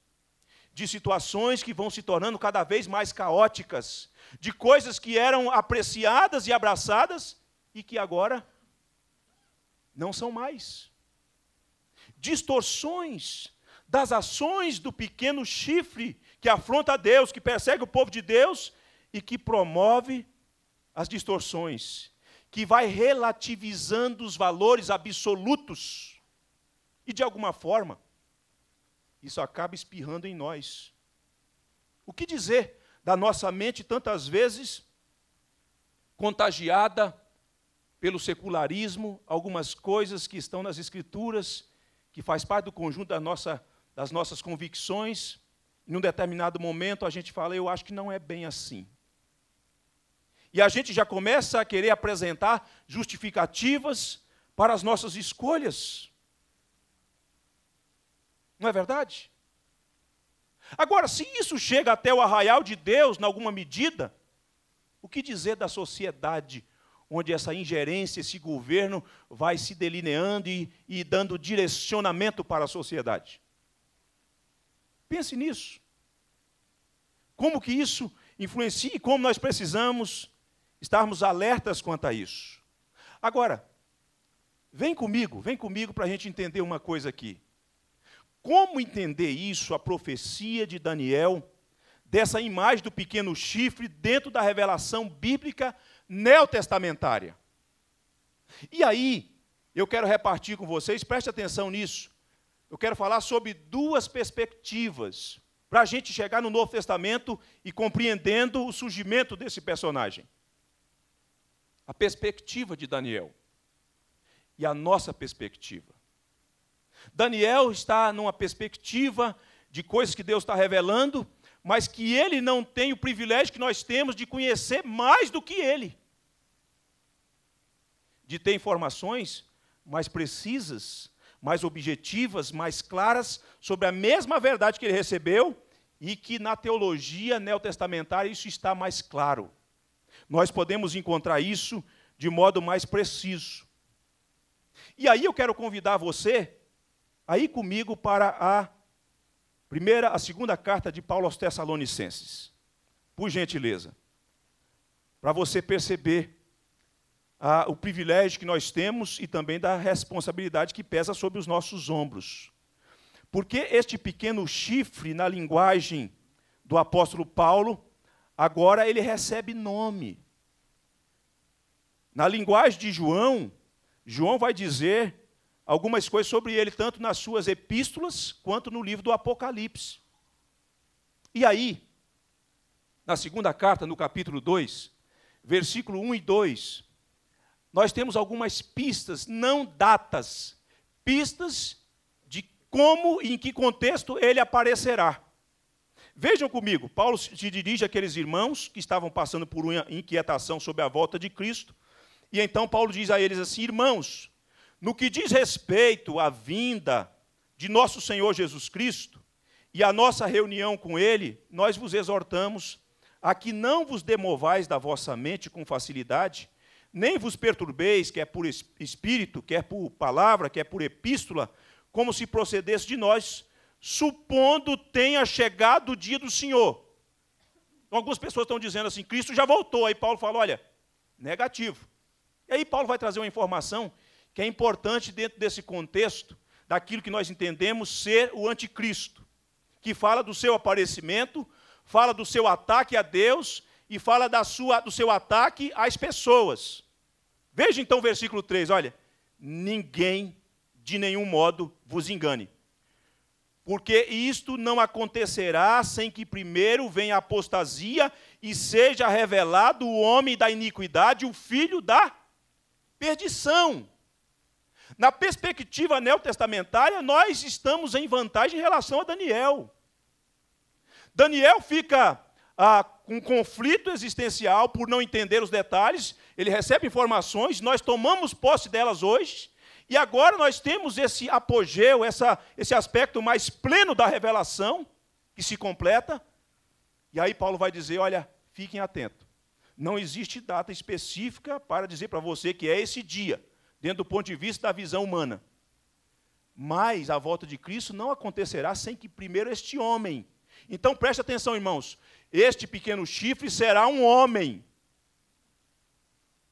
de situações que vão se tornando cada vez mais caóticas, de coisas que eram apreciadas e abraçadas e que agora não são mais. Distorções das ações do pequeno chifre que afronta Deus, que persegue o povo de Deus e que promove as distorções, que vai relativizando os valores absolutos e, de alguma forma, isso acaba espirrando em nós. O que dizer da nossa mente tantas vezes contagiada pelo secularismo, algumas coisas que estão nas escrituras, que faz parte do conjunto da nossa, das nossas convicções, em um determinado momento a gente fala, eu acho que não é bem assim. E a gente já começa a querer apresentar justificativas para as nossas escolhas. Não é verdade? Agora, se isso chega até o arraial de Deus, em alguma medida, o que dizer da sociedade onde essa ingerência, esse governo vai se delineando e, e dando direcionamento para a sociedade? Pense nisso. Como que isso influencia e como nós precisamos estarmos alertas quanto a isso. Agora, vem comigo, vem comigo para a gente entender uma coisa aqui. Como entender isso, a profecia de Daniel, dessa imagem do pequeno chifre dentro da revelação bíblica neotestamentária? E aí, eu quero repartir com vocês, preste atenção nisso. Eu quero falar sobre duas perspectivas para a gente chegar no Novo Testamento e compreendendo o surgimento desse personagem. A perspectiva de Daniel e a nossa perspectiva. Daniel está numa perspectiva de coisas que Deus está revelando, mas que ele não tem o privilégio que nós temos de conhecer mais do que ele. De ter informações mais precisas, mais objetivas, mais claras sobre a mesma verdade que ele recebeu e que na teologia neotestamentária isso está mais claro. Nós podemos encontrar isso de modo mais preciso. E aí eu quero convidar você aí comigo para a primeira, a segunda carta de Paulo aos Tessalonicenses. Por gentileza. Para você perceber a, o privilégio que nós temos e também da responsabilidade que pesa sobre os nossos ombros. Porque este pequeno chifre na linguagem do apóstolo Paulo, agora ele recebe nome. Na linguagem de João, João vai dizer algumas coisas sobre ele, tanto nas suas epístolas quanto no livro do Apocalipse. E aí, na segunda carta, no capítulo 2, versículo 1 e 2, nós temos algumas pistas, não datas, pistas de como e em que contexto ele aparecerá. Vejam comigo, Paulo se dirige àqueles irmãos que estavam passando por uma inquietação sobre a volta de Cristo, e então Paulo diz a eles assim: Irmãos, no que diz respeito à vinda de nosso Senhor Jesus Cristo e à nossa reunião com Ele, nós vos exortamos a que não vos demovais da vossa mente com facilidade, nem vos perturbeis, quer por espírito, quer por palavra, quer por epístola, como se procedesse de nós, supondo tenha chegado o dia do Senhor. Então, algumas pessoas estão dizendo assim: Cristo já voltou. Aí Paulo fala: olha, negativo. E aí Paulo vai trazer uma informação que é importante dentro desse contexto, daquilo que nós entendemos ser o anticristo, que fala do seu aparecimento, fala do seu ataque a Deus e fala da sua, do seu ataque às pessoas. Veja então o versículo 3, olha. Ninguém de nenhum modo vos engane. Porque isto não acontecerá sem que primeiro venha a apostasia e seja revelado o homem da iniquidade, o filho da perdição. Na perspectiva neotestamentária, nós estamos em vantagem em relação a Daniel. Daniel fica ah, com um conflito existencial por não entender os detalhes, ele recebe informações, nós tomamos posse delas hoje, e agora nós temos esse apogeu, essa, esse aspecto mais pleno da revelação, que se completa. E aí Paulo vai dizer: olha, fiquem atentos. Não existe data específica para dizer para você que é esse dia dentro do ponto de vista da visão humana. Mas a volta de Cristo não acontecerá sem que primeiro este homem. Então preste atenção, irmãos. Este pequeno chifre será um homem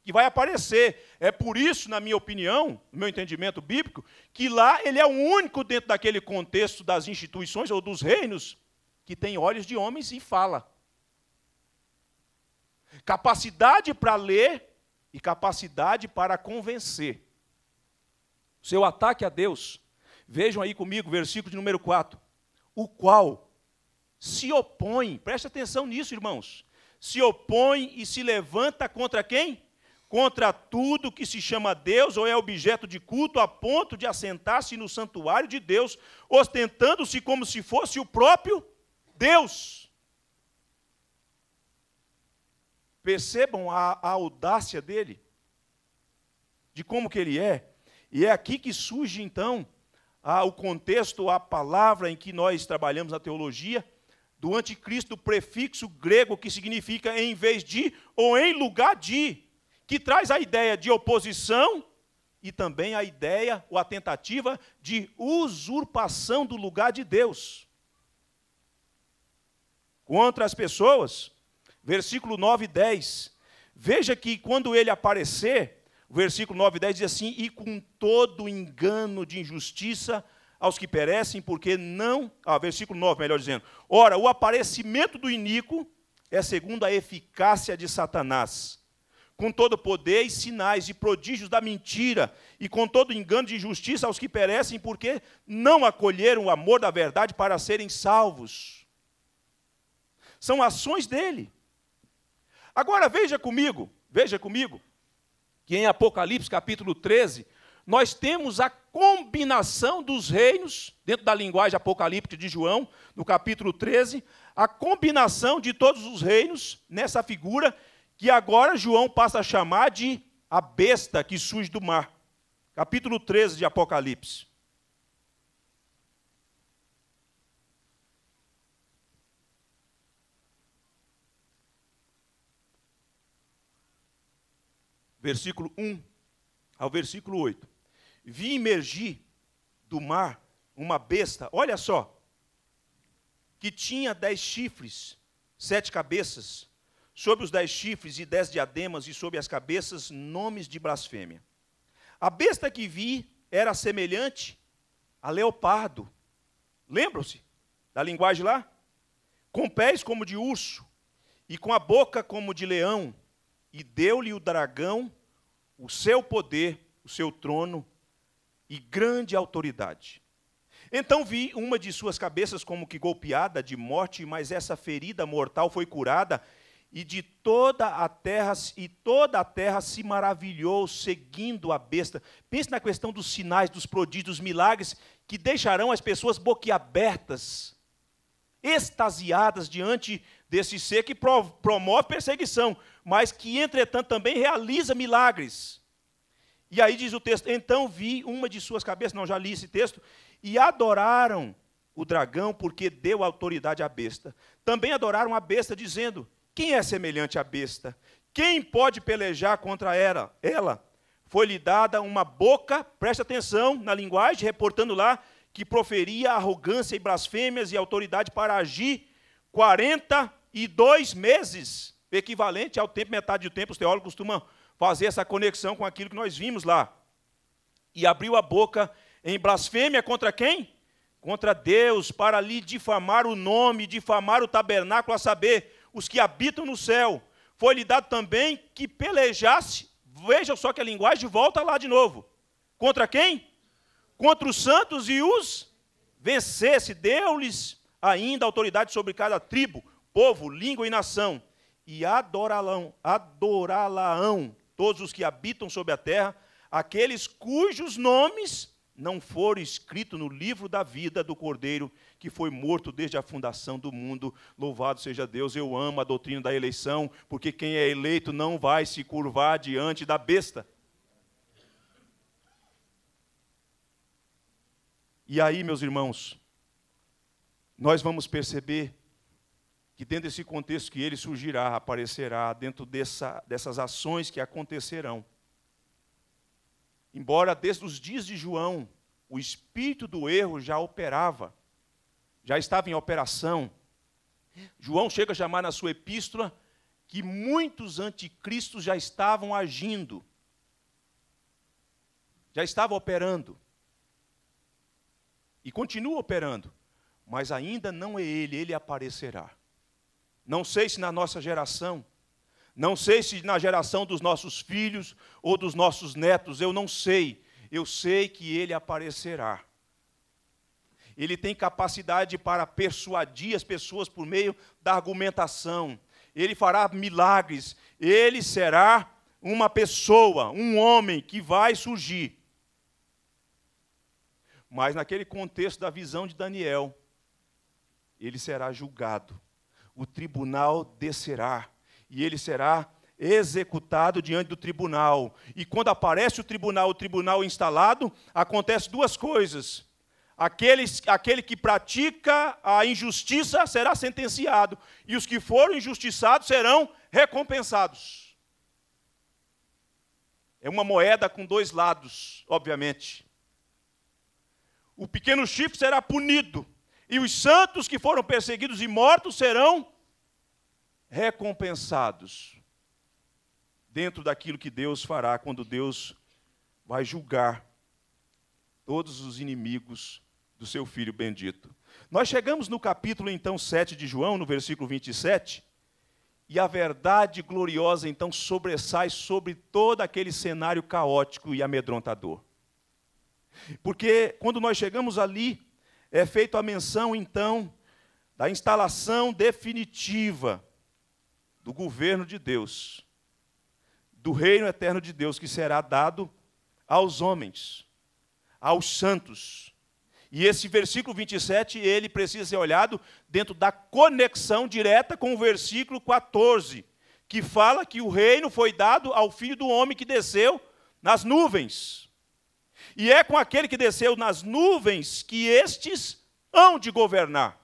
que vai aparecer. É por isso, na minha opinião, no meu entendimento bíblico, que lá ele é o único dentro daquele contexto das instituições ou dos reinos que tem olhos de homens e fala. Capacidade para ler e capacidade para convencer. Seu ataque a Deus, vejam aí comigo, versículo de número 4. O qual se opõe, preste atenção nisso, irmãos. Se opõe e se levanta contra quem? Contra tudo que se chama Deus ou é objeto de culto, a ponto de assentar-se no santuário de Deus, ostentando-se como se fosse o próprio Deus. Percebam a, a audácia dele, de como que ele é. E é aqui que surge, então, a, o contexto, a palavra em que nós trabalhamos na teologia, do anticristo, prefixo grego que significa em vez de ou em lugar de, que traz a ideia de oposição e também a ideia ou a tentativa de usurpação do lugar de Deus contra as pessoas versículo 9 e 10. Veja que quando ele aparecer, o versículo 9 e 10 diz assim: E com todo engano de injustiça aos que perecem, porque não. Ah, versículo 9, melhor dizendo. Ora, o aparecimento do iníquo é segundo a eficácia de Satanás, com todo poder e sinais e prodígios da mentira, e com todo engano de injustiça aos que perecem, porque não acolheram o amor da verdade para serem salvos. São ações dele. Agora veja comigo, veja comigo, que em Apocalipse capítulo 13, nós temos a combinação dos reinos, dentro da linguagem apocalíptica de João, no capítulo 13, a combinação de todos os reinos nessa figura que agora João passa a chamar de a besta que surge do mar. Capítulo 13 de Apocalipse. versículo 1 ao versículo 8. Vi emergir do mar uma besta, olha só, que tinha dez chifres, sete cabeças, sobre os dez chifres e dez diademas, e sobre as cabeças nomes de blasfêmia. A besta que vi era semelhante a leopardo. Lembram-se da linguagem lá? Com pés como de urso, e com a boca como de leão, e deu-lhe o dragão o seu poder, o seu trono e grande autoridade. Então vi uma de suas cabeças como que golpeada de morte, mas essa ferida mortal foi curada, e de toda a terra e toda a terra se maravilhou seguindo a besta. Pense na questão dos sinais, dos prodígios, dos milagres que deixarão as pessoas boquiabertas extasiadas diante desse ser que promove perseguição, mas que, entretanto, também realiza milagres. E aí diz o texto: Então vi uma de suas cabeças, não, já li esse texto, e adoraram o dragão porque deu autoridade à besta. Também adoraram a besta, dizendo: Quem é semelhante à besta? Quem pode pelejar contra ela? Ela foi-lhe dada uma boca, preste atenção na linguagem, reportando lá, que proferia arrogância e blasfêmias e autoridade para agir 42 meses, equivalente ao tempo, metade do tempo, os teólogos costumam fazer essa conexão com aquilo que nós vimos lá. E abriu a boca em blasfêmia contra quem? Contra Deus, para lhe difamar o nome, difamar o tabernáculo, a saber, os que habitam no céu. Foi-lhe dado também que pelejasse, vejam só que a linguagem volta lá de novo. Contra quem? contra os santos e os vencesse. Deu-lhes ainda autoridade sobre cada tribo, povo, língua e nação. E adorá-laão adorá todos os que habitam sobre a terra, aqueles cujos nomes não foram escritos no livro da vida do Cordeiro, que foi morto desde a fundação do mundo. Louvado seja Deus, eu amo a doutrina da eleição, porque quem é eleito não vai se curvar diante da besta. E aí, meus irmãos, nós vamos perceber que dentro desse contexto que ele surgirá, aparecerá, dentro dessa, dessas ações que acontecerão. Embora desde os dias de João, o espírito do erro já operava, já estava em operação. João chega a chamar na sua epístola que muitos anticristos já estavam agindo, já estava operando e continua operando, mas ainda não é ele, ele aparecerá. Não sei se na nossa geração, não sei se na geração dos nossos filhos ou dos nossos netos, eu não sei. Eu sei que ele aparecerá. Ele tem capacidade para persuadir as pessoas por meio da argumentação. Ele fará milagres. Ele será uma pessoa, um homem que vai surgir mas naquele contexto da visão de Daniel, ele será julgado. O tribunal descerá e ele será executado diante do tribunal. E quando aparece o tribunal, o tribunal instalado, acontece duas coisas. Aquele, aquele que pratica a injustiça será sentenciado, e os que foram injustiçados serão recompensados. É uma moeda com dois lados, obviamente o pequeno chifre será punido, e os santos que foram perseguidos e mortos serão recompensados dentro daquilo que Deus fará quando Deus vai julgar todos os inimigos do seu filho bendito. Nós chegamos no capítulo então 7 de João, no versículo 27, e a verdade gloriosa então sobressai sobre todo aquele cenário caótico e amedrontador. Porque quando nós chegamos ali, é feita a menção, então, da instalação definitiva do governo de Deus, do reino eterno de Deus, que será dado aos homens, aos santos. E esse versículo 27, ele precisa ser olhado dentro da conexão direta com o versículo 14, que fala que o reino foi dado ao filho do homem que desceu nas nuvens e é com aquele que desceu nas nuvens que estes hão de governar.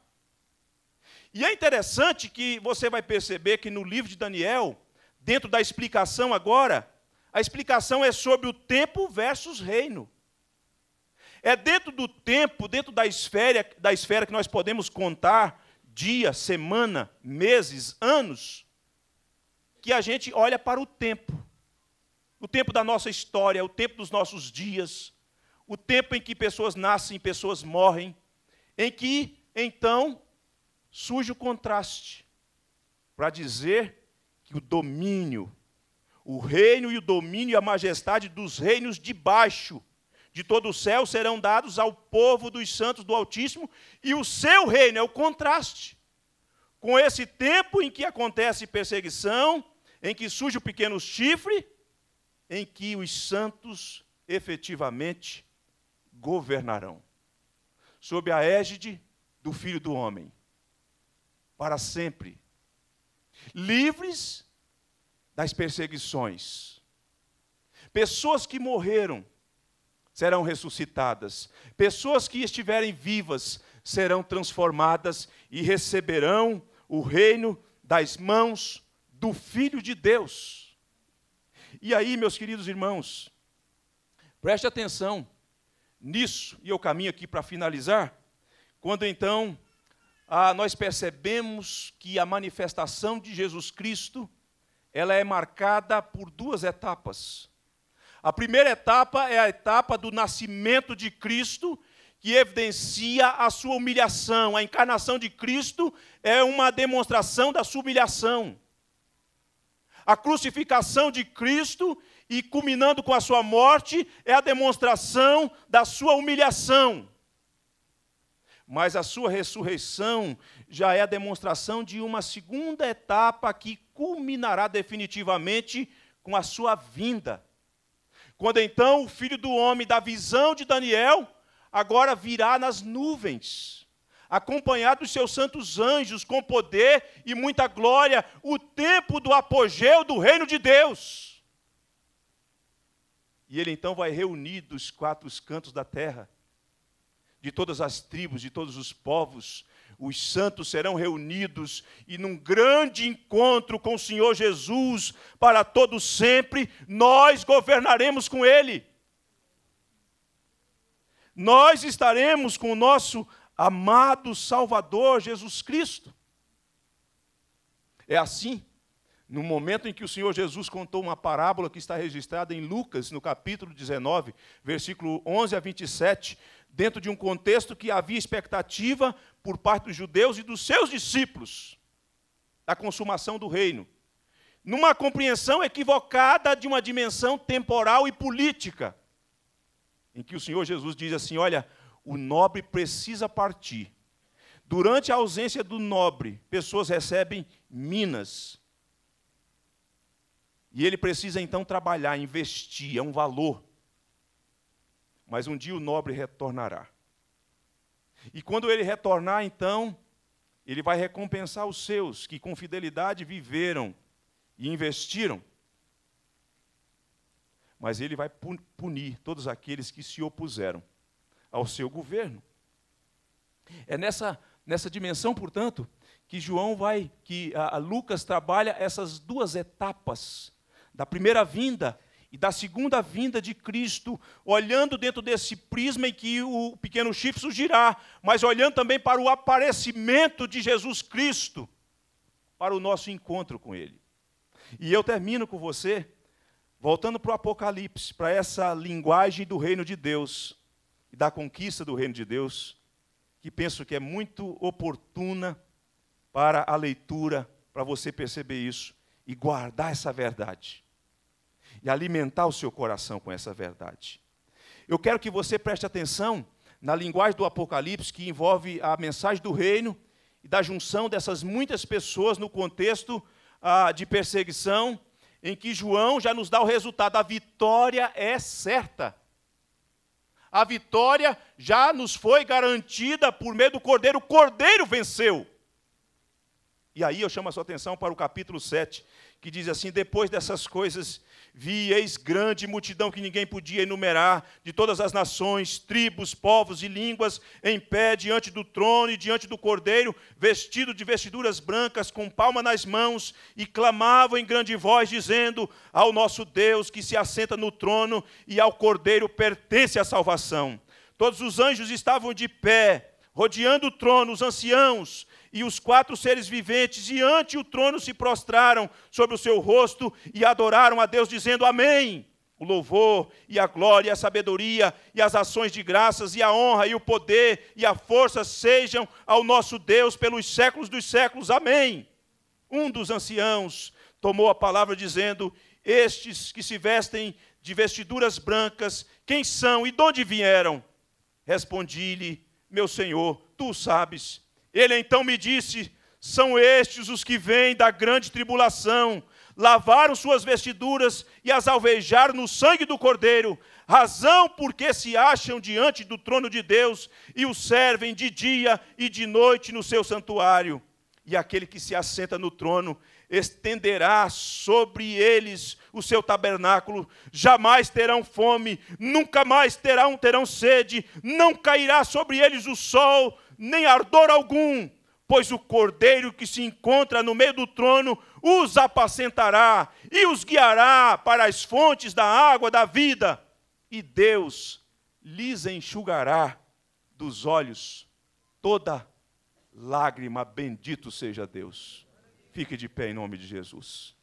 E é interessante que você vai perceber que no livro de Daniel, dentro da explicação agora, a explicação é sobre o tempo versus reino. É dentro do tempo, dentro da esfera, da esfera que nós podemos contar dia, semana, meses, anos, que a gente olha para o tempo. O tempo da nossa história, o tempo dos nossos dias, o tempo em que pessoas nascem, pessoas morrem, em que então surge o contraste para dizer que o domínio, o reino e o domínio e a majestade dos reinos de baixo de todo o céu serão dados ao povo dos santos do Altíssimo, e o seu reino é o contraste com esse tempo em que acontece perseguição, em que surge o pequeno chifre, em que os santos efetivamente governarão, sob a égide do Filho do Homem, para sempre, livres das perseguições. Pessoas que morreram serão ressuscitadas, pessoas que estiverem vivas serão transformadas e receberão o reino das mãos do Filho de Deus. E aí, meus queridos irmãos, preste atenção nisso, e eu caminho aqui para finalizar, quando então ah, nós percebemos que a manifestação de Jesus Cristo ela é marcada por duas etapas. A primeira etapa é a etapa do nascimento de Cristo, que evidencia a sua humilhação. A encarnação de Cristo é uma demonstração da sua humilhação. A crucificação de Cristo e culminando com a sua morte, é a demonstração da sua humilhação. Mas a sua ressurreição já é a demonstração de uma segunda etapa que culminará definitivamente com a sua vinda. Quando então o filho do homem, da visão de Daniel, agora virá nas nuvens, acompanhado dos seus santos anjos, com poder e muita glória, o tempo do apogeu do reino de Deus. E ele então vai reunir dos quatro cantos da terra, de todas as tribos, de todos os povos, os santos serão reunidos e num grande encontro com o Senhor Jesus para todo sempre, nós governaremos com ele. Nós estaremos com o nosso amado Salvador Jesus Cristo. É assim no momento em que o Senhor Jesus contou uma parábola que está registrada em Lucas, no capítulo 19, versículo 11 a 27, dentro de um contexto que havia expectativa por parte dos judeus e dos seus discípulos da consumação do reino, numa compreensão equivocada de uma dimensão temporal e política, em que o Senhor Jesus diz assim: Olha, o nobre precisa partir. Durante a ausência do nobre, pessoas recebem minas e ele precisa então trabalhar, investir, é um valor. Mas um dia o nobre retornará. E quando ele retornar, então, ele vai recompensar os seus que com fidelidade viveram e investiram. Mas ele vai punir todos aqueles que se opuseram ao seu governo. É nessa, nessa dimensão, portanto, que João vai, que a, a Lucas trabalha essas duas etapas da primeira vinda e da segunda vinda de Cristo, olhando dentro desse prisma em que o pequeno chifre surgirá, mas olhando também para o aparecimento de Jesus Cristo, para o nosso encontro com Ele. E eu termino com você, voltando para o Apocalipse, para essa linguagem do reino de Deus, e da conquista do reino de Deus, que penso que é muito oportuna para a leitura, para você perceber isso e guardar essa verdade e alimentar o seu coração com essa verdade. Eu quero que você preste atenção na linguagem do Apocalipse, que envolve a mensagem do reino e da junção dessas muitas pessoas no contexto ah, de perseguição, em que João já nos dá o resultado: a vitória é certa. A vitória já nos foi garantida por meio do Cordeiro. O Cordeiro venceu. E aí eu chamo a sua atenção para o capítulo 7, que diz assim: Depois dessas coisas vi, eis grande multidão que ninguém podia enumerar, de todas as nações, tribos, povos e línguas, em pé diante do trono e diante do cordeiro, vestido de vestiduras brancas, com palma nas mãos, e clamavam em grande voz, dizendo: Ao nosso Deus que se assenta no trono e ao cordeiro pertence a salvação. Todos os anjos estavam de pé, rodeando o trono, os anciãos e os quatro seres viventes e ante o trono se prostraram sobre o seu rosto e adoraram a Deus, dizendo: Amém. O louvor e a glória, e a sabedoria e as ações de graças e a honra e o poder e a força sejam ao nosso Deus pelos séculos dos séculos. Amém. Um dos anciãos tomou a palavra dizendo: Estes que se vestem de vestiduras brancas, quem são e de onde vieram? Respondi-lhe: Meu Senhor, tu sabes. Ele então me disse: São estes os que vêm da grande tribulação, lavaram suas vestiduras e as alvejaram no sangue do Cordeiro, razão porque se acham diante do trono de Deus e o servem de dia e de noite no seu santuário. E aquele que se assenta no trono estenderá sobre eles o seu tabernáculo, jamais terão fome, nunca mais terão, terão sede, não cairá sobre eles o sol, nem ardor algum, pois o cordeiro que se encontra no meio do trono os apacentará e os guiará para as fontes da água da vida, e Deus lhes enxugará dos olhos toda lágrima. Bendito seja Deus. Fique de pé em nome de Jesus.